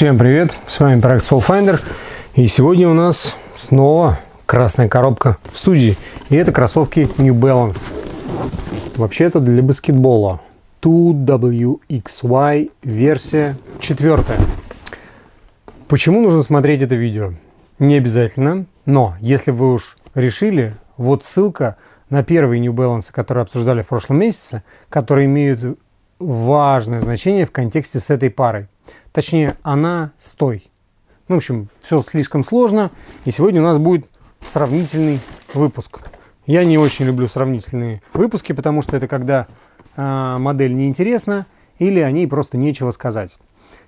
Всем привет, с вами проект Soulfinder и сегодня у нас снова красная коробка в студии и это кроссовки New Balance. Вообще это для баскетбола 2WXY версия четвертая. Почему нужно смотреть это видео? Не обязательно, но если вы уж решили, вот ссылка на первые New Balance, которые обсуждали в прошлом месяце, которые имеют важное значение в контексте с этой парой. Точнее, она с той. Ну, в общем, все слишком сложно. И сегодня у нас будет сравнительный выпуск. Я не очень люблю сравнительные выпуски, потому что это когда э, модель неинтересна или о ней просто нечего сказать.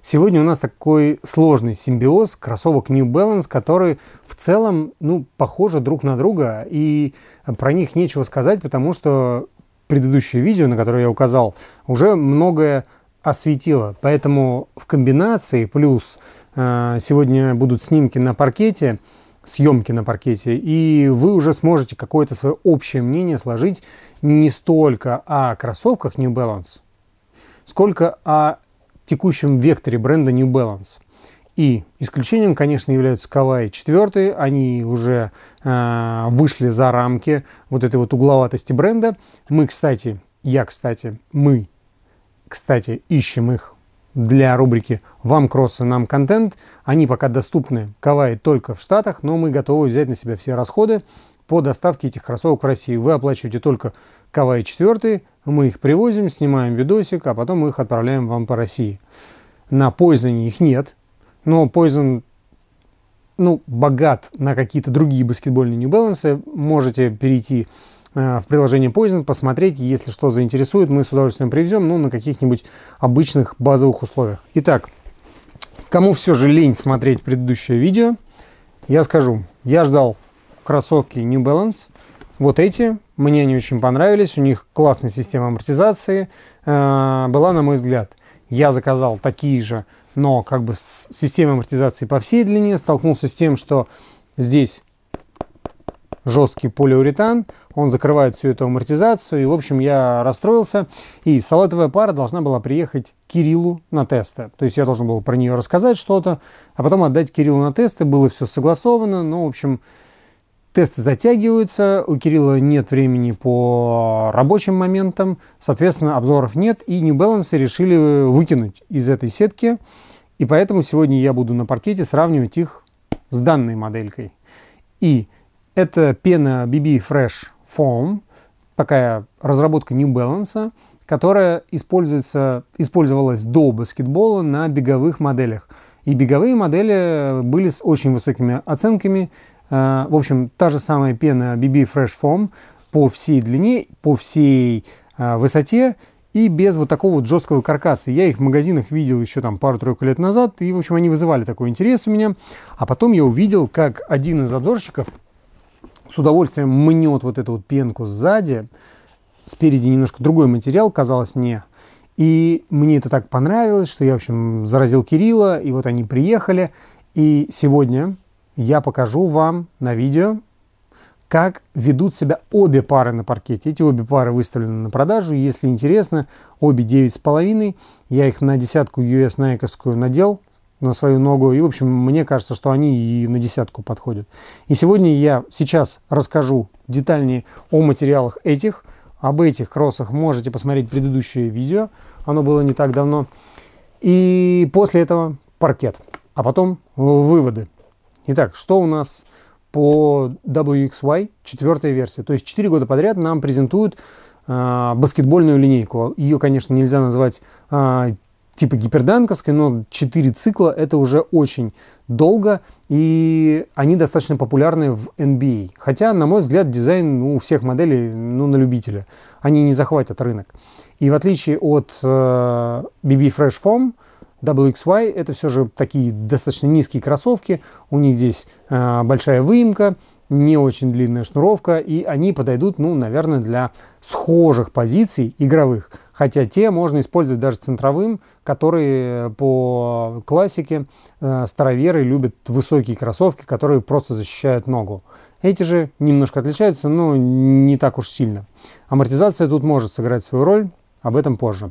Сегодня у нас такой сложный симбиоз кроссовок New Balance, которые в целом ну, похожи друг на друга, и про них нечего сказать, потому что предыдущее видео, на которое я указал, уже многое осветило. Поэтому в комбинации плюс э, сегодня будут снимки на паркете, съемки на паркете, и вы уже сможете какое-то свое общее мнение сложить не столько о кроссовках New Balance, сколько о текущем векторе бренда New Balance – и исключением, конечно, являются Кавай четвертые, Они уже э, вышли за рамки вот этой вот угловатости бренда. Мы, кстати, я, кстати, мы, кстати, ищем их для рубрики «Вам кроссы, нам контент». Они пока доступны Кавай только в Штатах, но мы готовы взять на себя все расходы по доставке этих кроссовок в России. Вы оплачиваете только Кавай 4, мы их привозим, снимаем видосик, а потом мы их отправляем вам по России. На пользование их нет, но Poison ну, богат на какие-то другие баскетбольные New Balance, можете перейти э, в приложение Poison, посмотреть, если что заинтересует, мы с удовольствием привезем, ну, на каких-нибудь обычных базовых условиях. Итак, кому все же лень смотреть предыдущее видео, я скажу, я ждал кроссовки New Balance, вот эти, мне они очень понравились, у них классная система амортизации э, была, на мой взгляд. Я заказал такие же но как бы с системой амортизации по всей длине столкнулся с тем, что здесь жесткий полиуретан, он закрывает всю эту амортизацию, и, в общем, я расстроился, и салатовая пара должна была приехать Кириллу на тесты. То есть я должен был про нее рассказать что-то, а потом отдать Кириллу на тесты, было все согласовано, но, ну, в общем, Тесты затягиваются, у Кирилла нет времени по рабочим моментам, соответственно, обзоров нет, и New Balance решили выкинуть из этой сетки, и поэтому сегодня я буду на паркете сравнивать их с данной моделькой. И это пена BB Fresh Foam, такая разработка New Balance, которая используется, использовалась до баскетбола на беговых моделях. И беговые модели были с очень высокими оценками, Э, в общем, та же самая пена BB Fresh Foam по всей длине, по всей э, высоте и без вот такого вот жесткого каркаса. Я их в магазинах видел еще там пару-тройку лет назад, и, в общем, они вызывали такой интерес у меня. А потом я увидел, как один из обзорщиков с удовольствием мнет вот эту вот пенку сзади, спереди немножко другой материал, казалось мне. И мне это так понравилось, что я, в общем, заразил Кирилла, и вот они приехали. И сегодня я покажу вам на видео, как ведут себя обе пары на паркете. Эти обе пары выставлены на продажу. Если интересно, обе 9,5. Я их на десятку US Nike надел на свою ногу. И, в общем, мне кажется, что они и на десятку подходят. И сегодня я сейчас расскажу детальнее о материалах этих. Об этих кроссах можете посмотреть предыдущее видео. Оно было не так давно. И после этого паркет. А потом выводы. Итак, что у нас по WXY четвертой версии? То есть четыре года подряд нам презентуют э, баскетбольную линейку. Ее, конечно, нельзя назвать э, типа гиперданковской, но 4 цикла это уже очень долго, и они достаточно популярны в NBA. А. Хотя, на мой взгляд, дизайн ну, у всех моделей ну, на любителя. Они не захватят рынок. И в отличие от э, BB Fresh Foam, WXY это все же такие достаточно низкие кроссовки. У них здесь э, большая выемка, не очень длинная шнуровка, и они подойдут, ну, наверное, для схожих позиций игровых. Хотя те можно использовать даже центровым, которые по классике э, староверы любят высокие кроссовки, которые просто защищают ногу. Эти же немножко отличаются, но не так уж сильно. Амортизация тут может сыграть свою роль, об этом позже.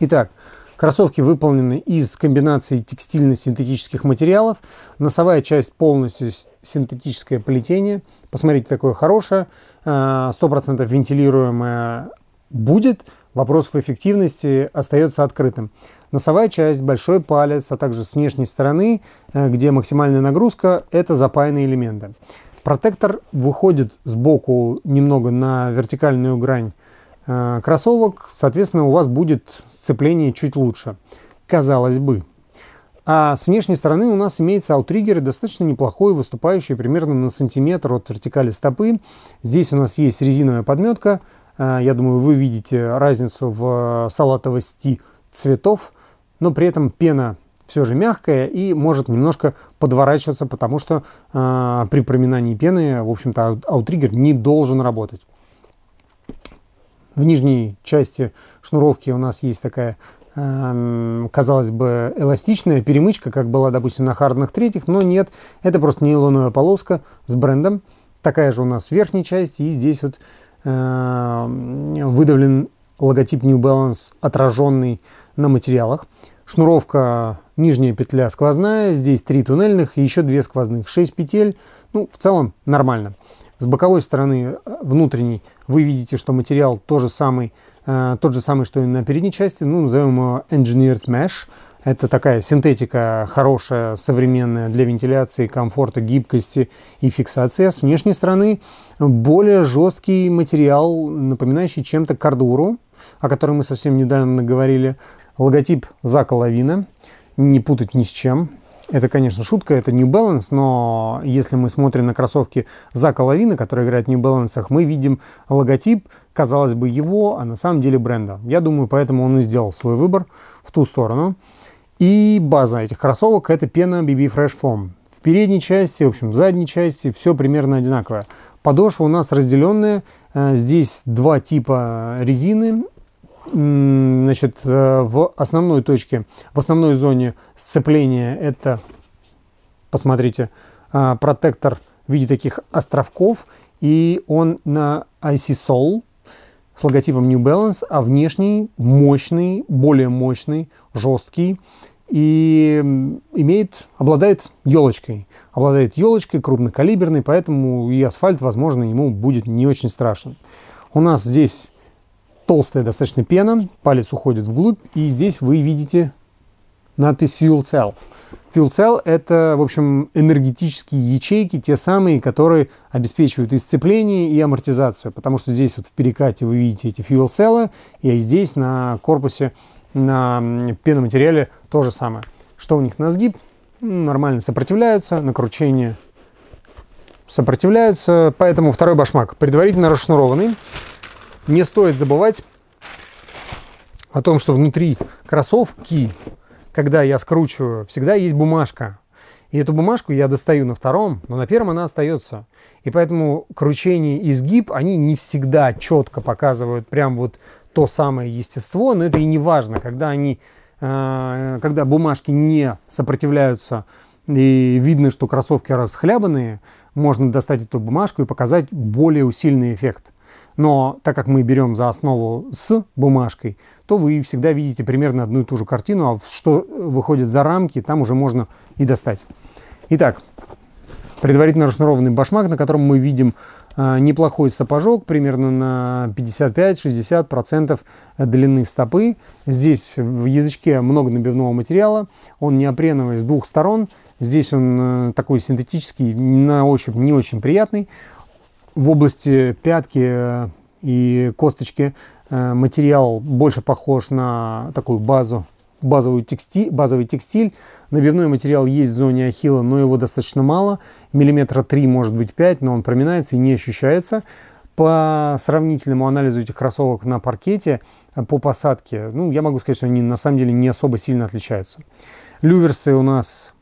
Итак, Кроссовки выполнены из комбинации текстильно-синтетических материалов. Носовая часть полностью синтетическое плетение. Посмотрите, такое хорошее, 100% а, вентилируемое будет. Вопрос в эффективности остается открытым. Носовая часть, большой палец, а также с внешней стороны, э, где максимальная нагрузка, это запаянные элементы. Протектор выходит сбоку немного на вертикальную грань Э, кроссовок, соответственно, у вас будет сцепление чуть лучше. Казалось бы. А с внешней стороны у нас имеется аутриггер достаточно неплохой, выступающий примерно на сантиметр от вертикали стопы. Здесь у нас есть резиновая подметка. Э, я думаю, вы видите разницу в э, салатовости цветов, но при этом пена все же мягкая и может немножко подворачиваться, потому что при проминании пены, в общем-то, аутриггер не должен работать в нижней части шнуровки у нас есть такая эм, казалось бы, эластичная перемычка, как была, допустим, на хардных третьих, но нет, это просто нейлоновая полоска с брендом. Такая же у нас в верхней части, и здесь вот эм, выдавлен логотип New Balance, отраженный на материалах. Шнуровка, нижняя петля сквозная, здесь три туннельных и еще две сквозных, 6 петель. Ну, в целом нормально. С боковой стороны э, внутренней вы видите, что материал тот же самый, э, тот же самый что и на передней части, ну, назовем его Engineered Mesh. Это такая синтетика хорошая, современная для вентиляции, комфорта, гибкости и фиксации. А с внешней стороны более жесткий материал, напоминающий чем-то кардуру, о котором мы совсем недавно говорили. Логотип Зака Не путать ни с чем. Это, конечно, шутка, это New Balance, но если мы смотрим на кроссовки Зака Лавина, которые играют в New Balance, мы видим логотип, казалось бы, его, а на самом деле бренда. Я думаю, поэтому он и сделал свой выбор в ту сторону. И база этих кроссовок – это пена BB Fresh Foam. В передней части, в общем, в задней части все примерно одинаковое. Подошва у нас разделенная. Э, здесь два типа резины значит, э, в основной точке, в основной зоне сцепления это, посмотрите, э, протектор в виде таких островков, и он на IC Sol с логотипом New Balance, а внешний мощный, более мощный, жесткий и имеет, обладает елочкой. Обладает елочкой, крупнокалиберной, поэтому и асфальт, возможно, ему будет не очень страшен. У нас здесь толстая достаточно пена, палец уходит вглубь, и здесь вы видите надпись Fuel Cell. Fuel Cell – это, в общем, энергетические ячейки, те самые, которые обеспечивают и сцепление, и амортизацию, потому что здесь вот в перекате вы видите эти Fuel Cell, и здесь на корпусе, на пеноматериале то же самое. Что у них на сгиб? Нормально сопротивляются, на кручение сопротивляются, поэтому второй башмак предварительно расшнурованный не стоит забывать о том, что внутри кроссовки, когда я скручиваю, всегда есть бумажка. И эту бумажку я достаю на втором, но на первом она остается. И поэтому кручение и сгиб, они не всегда четко показывают прям вот то самое естество, но это и не важно, когда они, э, когда бумажки не сопротивляются и видно, что кроссовки расхлябанные, можно достать эту бумажку и показать более усиленный эффект. Но так как мы берем за основу с бумажкой, то вы всегда видите примерно одну и ту же картину, а что выходит за рамки, там уже можно и достать. Итак, предварительно расшнурованный башмак, на котором мы видим э, неплохой сапожок, примерно на 55-60% длины стопы. Здесь в язычке много набивного материала, он неопреновый с двух сторон. Здесь он э, такой синтетический, на ощупь не очень приятный в области пятки э, и косточки э, материал больше похож на такую базу, базовую тексти базовый текстиль. Набивной материал есть в зоне ахилла, но его достаточно мало. Миллиметра 3, может быть 5, но он проминается и не ощущается. По сравнительному анализу этих кроссовок на паркете, э, по посадке, ну, я могу сказать, что они на самом деле не особо сильно отличаются. Люверсы у нас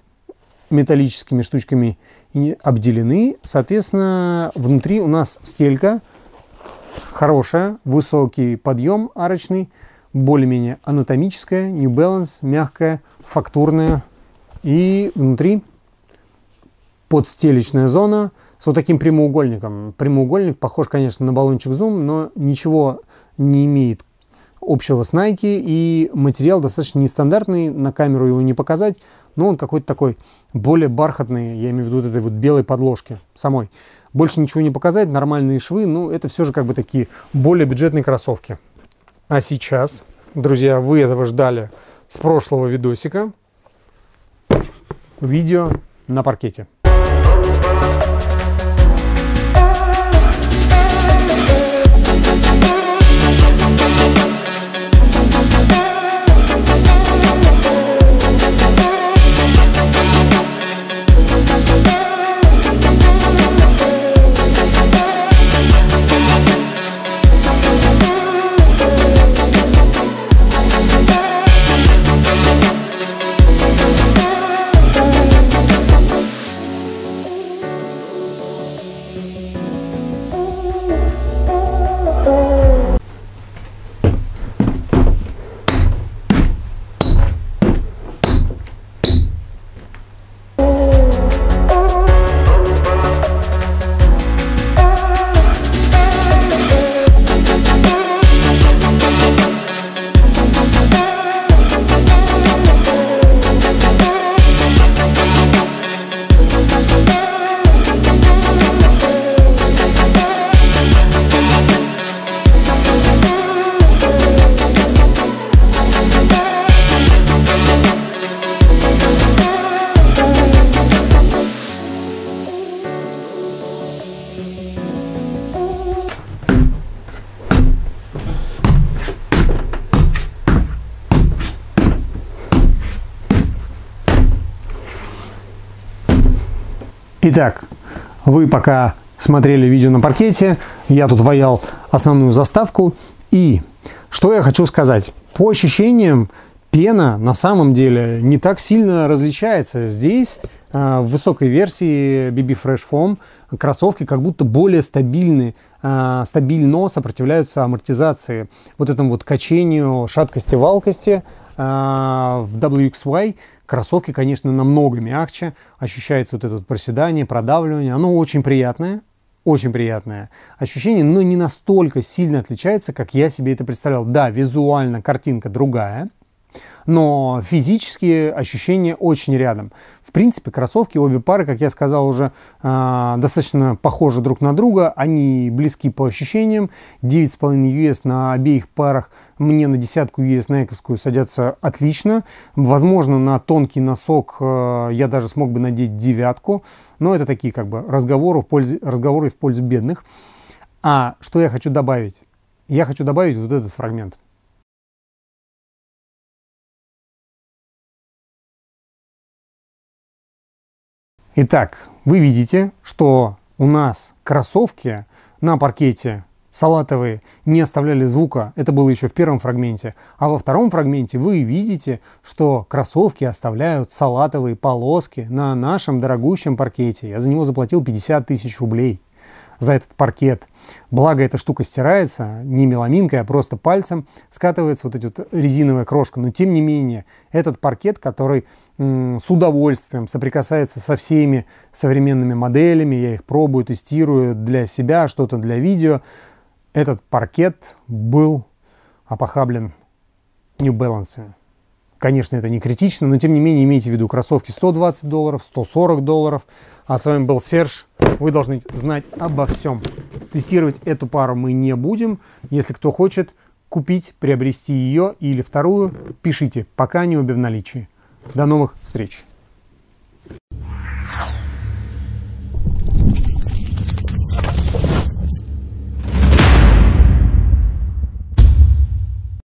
металлическими штучками обделены. Соответственно, внутри у нас стелька хорошая, высокий подъем арочный, более-менее анатомическая, New Balance, мягкая, фактурная. И внутри подстелечная зона с вот таким прямоугольником. Прямоугольник похож, конечно, на баллончик Zoom, но ничего не имеет общего с Nike, и материал достаточно нестандартный, на камеру его не показать, но он какой-то такой более бархатный, я имею в виду вот этой вот белой подложки самой. Больше ничего не показать, нормальные швы, но ну, это все же как бы такие более бюджетные кроссовки. А сейчас, друзья, вы этого ждали с прошлого видосика. Видео на паркете. Итак, вы пока смотрели видео на паркете, я тут ваял основную заставку. И что я хочу сказать. По ощущениям, пена на самом деле не так сильно различается. Здесь э, в высокой версии BB Fresh Foam кроссовки как будто более стабильны, э, стабильно сопротивляются амортизации, вот этому вот качению шаткости-валкости э, в WXY Кроссовки, конечно, намного мягче, ощущается вот это проседание, продавливание. Оно очень приятное, очень приятное ощущение, но не настолько сильно отличается, как я себе это представлял. Да, визуально картинка другая, но физические ощущения очень рядом принципе, кроссовки, обе пары, как я сказал уже, э, достаточно похожи друг на друга. Они близки по ощущениям. 9,5 US на обеих парах мне на десятку US Nike садятся отлично. Возможно, на тонкий носок э, я даже смог бы надеть девятку. Но это такие как бы разговоры в пользу, разговоры в пользу бедных. А что я хочу добавить? Я хочу добавить вот этот фрагмент – Итак, вы видите, что у нас кроссовки на паркете салатовые не оставляли звука. Это было еще в первом фрагменте. А во втором фрагменте вы видите, что кроссовки оставляют салатовые полоски на нашем дорогущем паркете. Я за него заплатил 50 тысяч рублей за этот паркет. Благо эта штука стирается не меламинкой, а просто пальцем скатывается вот эта вот резиновая крошка. Но тем не менее, этот паркет, который с удовольствием соприкасается со всеми современными моделями, я их пробую, тестирую для себя, что-то для видео. Этот паркет был опохаблен New Balance. Конечно, это не критично, но тем не менее имейте в виду, кроссовки 120 долларов, 140 долларов. А с вами был Серж. Вы должны знать обо всем. Тестировать эту пару мы не будем. Если кто хочет купить, приобрести ее или вторую, пишите, пока не обе в наличии. До новых встреч!